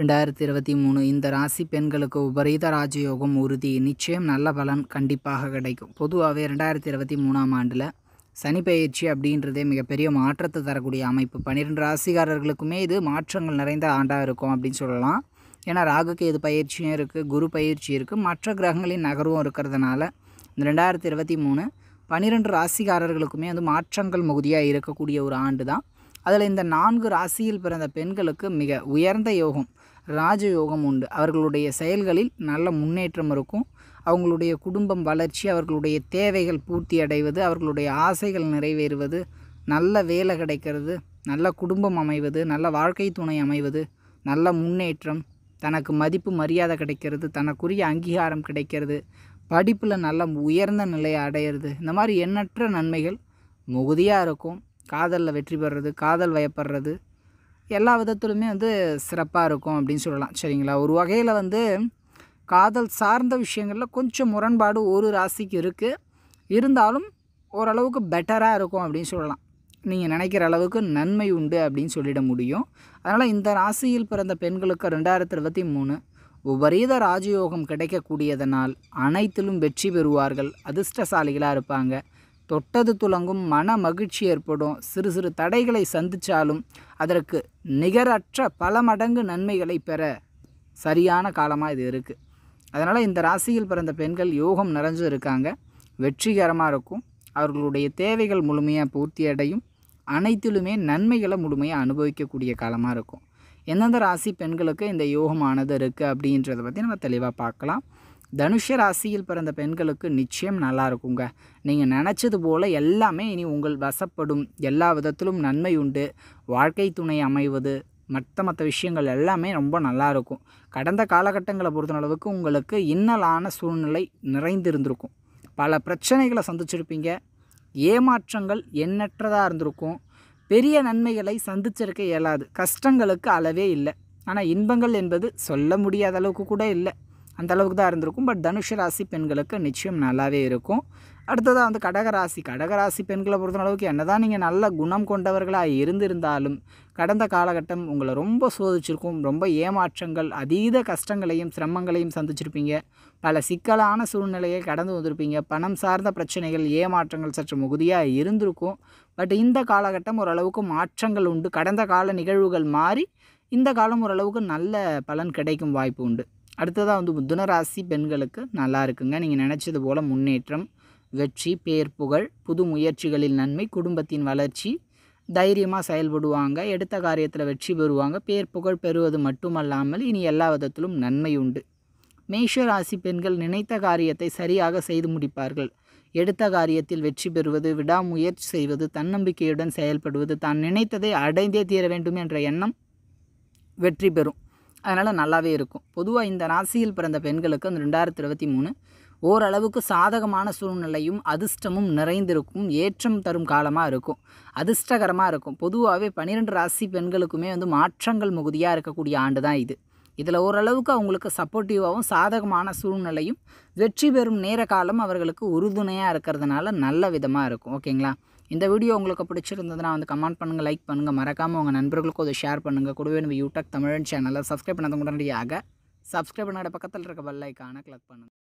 ரெண்டாயிரத்தி இருபத்தி மூணு இந்த ராசி பெண்களுக்கு உபரீத ராஜயோகம் உறுதி நிச்சயம் நல்ல பலன் கண்டிப்பாக கிடைக்கும் பொதுவாகவே ரெண்டாயிரத்தி இருபத்தி மூணாம் ஆண்டில் சனி பயிற்சி அப்படின்றதே மிகப்பெரிய மாற்றத்தை தரக்கூடிய அமைப்பு பன்னிரெண்டு ராசிக்காரர்களுக்குமே இது மாற்றங்கள் நிறைந்த ஆண்டாக இருக்கும் அப்படின்னு சொல்லலாம் ஏன்னா ராகுக்கு இது பயிற்சியும் இருக்குது குரு பயிற்சி இருக்குது மற்ற கிரகங்களின் நகர்வும் இருக்கிறதுனால இந்த ரெண்டாயிரத்தி இருபத்தி மூணு பன்னிரெண்டு ராசிக்காரர்களுக்குமே வந்து மாற்றங்கள் மிகுதியாக இருக்கக்கூடிய ஒரு ஆண்டு தான் அதில் இந்த நான்கு ராசியில் பிறந்த பெண்களுக்கு மிக உயர்ந்த யோகம் ராஜயோகம் உண்டு அவர்களுடைய செயல்களில் நல்ல முன்னேற்றம் இருக்கும் அவங்களுடைய குடும்பம் வளர்ச்சி அவர்களுடைய தேவைகள் பூர்த்தி அடைவது அவர்களுடைய ஆசைகள் நிறைவேறுவது நல்ல வேலை கிடைக்கிறது நல்ல குடும்பம் அமைவது நல்ல வாழ்க்கை துணை அமைவது நல்ல முன்னேற்றம் தனக்கு மதிப்பு மரியாதை கிடைக்கிறது தனக்குரிய அங்கீகாரம் கிடைக்கிறது படிப்பில் நல்ல உயர்ந்த நிலையை அடையிறது இந்த மாதிரி எண்ணற்ற நன்மைகள் மிகுதியாக இருக்கும் காதலில் வெற்றி பெறுறது காதல் வயப்படுறது எல்லா விதத்திலுமே வந்து சிறப்பாக இருக்கும் அப்படின்னு சொல்லலாம் சரிங்களா ஒரு வகையில் வந்து காதல் சார்ந்த விஷயங்களில் கொஞ்சம் முரண்பாடு ஒரு ராசிக்கு இருக்குது இருந்தாலும் ஓரளவுக்கு பெட்டராக இருக்கும் அப்படின்னு சொல்லலாம் நீங்கள் நினைக்கிற அளவுக்கு நன்மை உண்டு அப்படின்னு சொல்லிட முடியும் அதனால் இந்த ராசியில் பிறந்த பெண்களுக்கு ரெண்டாயிரத்தி இருபத்தி மூணு உபரீத ராஜயோகம் கிடைக்கக்கூடியதனால் அனைத்திலும் வெற்றி பெறுவார்கள் அதிர்ஷ்டசாலிகளாக இருப்பாங்க தொட்டது துலங்கும் மன மகிழ்ச்சி ஏற்படும் சிறு சிறு தடைகளை சந்தித்தாலும் அதற்கு நிகரற்ற பல மடங்கு நன்மைகளை பெற சரியான காலமாக இது இருக்குது அதனால் இந்த ராசியில் பிறந்த பெண்கள் யோகம் நிறைஞ்சு இருக்காங்க வெற்றிகரமாக இருக்கும் அவர்களுடைய தேவைகள் முழுமையாக பூர்த்தி அடையும் அனைத்திலுமே நன்மைகளை முழுமையாக அனுபவிக்கக்கூடிய காலமாக இருக்கும் எந்தெந்த ராசி பெண்களுக்கு இந்த யோகமானது இருக்குது அப்படின்றத பற்றி நம்ம தெளிவாக பார்க்கலாம் தனுஷ ராசியில் பிறந்த பெண்களுக்கு நிச்சயம் நல்லா இருக்குங்க நீங்கள் நினச்சது போல் எல்லாமே இனி உங்கள் வசப்படும் எல்லா விதத்திலும் நன்மை உண்டு வாழ்க்கை துணை அமைவது மற்ற மற்ற விஷயங்கள் எல்லாமே ரொம்ப நல்லாயிருக்கும் கடந்த காலகட்டங்களை பொறுத்த அளவுக்கு உங்களுக்கு இன்னலான சூழ்நிலை நிறைந்திருந்திருக்கும் பல பிரச்சனைகளை சந்திச்சிருப்பீங்க ஏமாற்றங்கள் எண்ணற்றதாக இருந்திருக்கும் பெரிய நன்மைகளை சந்திச்சிருக்க இயலாது கஷ்டங்களுக்கு அளவே இல்லை ஆனால் இன்பங்கள் என்பது சொல்ல முடியாத அளவுக்கு கூட இல்லை அந்த அளவுக்கு தான் இருந்திருக்கும் பட் தனுஷ ராசி பெண்களுக்கு நிச்சயம் நல்லாவே இருக்கும் அடுத்ததாக வந்து கடகராசி கடகராசி பெண்களை பொறுத்தளவுக்கு என்ன தான் நீங்கள் நல்ல குணம் கொண்டவர்களாக இருந்திருந்தாலும் கடந்த காலகட்டம் உங்களை ரொம்ப சோதிச்சிருக்கும் ரொம்ப ஏமாற்றங்கள் அதீத கஷ்டங்களையும் சிரமங்களையும் சந்திச்சிருப்பீங்க பல சிக்கலான சூழ்நிலையை கடந்து வந்திருப்பீங்க பணம் சார்ந்த பிரச்சனைகள் ஏமாற்றங்கள் சற்று மிகுதியாக இருந்திருக்கும் பட் இந்த காலகட்டம் ஓரளவுக்கு மாற்றங்கள் உண்டு கடந்த கால நிகழ்வுகள் மாறி இந்த காலம் ஓரளவுக்கு நல்ல பலன் கிடைக்கும் வாய்ப்பு உண்டு அடுத்ததாக வந்து புதன ராசி பெண்களுக்கு நல்லா இருக்குங்க நீங்கள் நினச்சது போல் முன்னேற்றம் வெற்றி பேர் புகழ் புது முயற்சிகளில் நன்மை குடும்பத்தின் வளர்ச்சி தைரியமாக செயல்படுவாங்க எடுத்த காரியத்தில் வெற்றி பெறுவாங்க பேர் புகழ் பெறுவது மட்டுமல்லாமல் இனி எல்லா விதத்திலும் நன்மை உண்டு மேஷ ராசி பெண்கள் நினைத்த காரியத்தை சரியாக செய்து முடிப்பார்கள் எடுத்த காரியத்தில் வெற்றி பெறுவது விடாமுயற்சி செய்வது தன்னம்பிக்கையுடன் செயல்படுவது தான் நினைத்ததை அடைந்தே தீர வேண்டும் என்ற எண்ணம் வெற்றி பெறும் அதனால் நல்லாவே இருக்கும் பொதுவாக இந்த ராசியில் பிறந்த பெண்களுக்கு அந்த ரெண்டாயிரத்தி இருபத்தி மூணு ஓரளவுக்கு சாதகமான சூழ்நிலையும் அதிர்ஷ்டமும் நிறைந்திருக்கும் ஏற்றம் தரும் காலமாக இருக்கும் அதிர்ஷ்டகரமாக இருக்கும் பொதுவாகவே பன்னிரெண்டு ராசி பெண்களுக்குமே வந்து மாற்றங்கள் மிகுதியாக இருக்கக்கூடிய ஆண்டு தான் இது இதில் ஓரளவுக்கு அவங்களுக்கு சப்போர்ட்டிவாகவும் சாதகமான சூழ்நிலையும் வெற்றி பெறும் நேர காலம் அவர்களுக்கு உறுதுணையாக இருக்கிறதுனால நல்ல விதமாக இருக்கும் ஓகேங்களா இந்த வீடியோ உங்களுக்கு பிடிச்சிருந்ததுன்னா வந்து கமெண்ட் பண்ணுங்கள் லைக் பண்ணுங்கள் மறக்காமல் உங்கள் நண்பர்களுக்கும் அதை ஷேர் பண்ணுங்கள் கூடவே நம்ம யூடியூப் தமிழன் சேனலில் சப்ஸ்கிரைப் பண்ணது உடனடியாக சப்ஸ்கிரைப் பண்ணாத பக்கத்தில் இருக்க பெல் கிளிக் பண்ணுங்கள்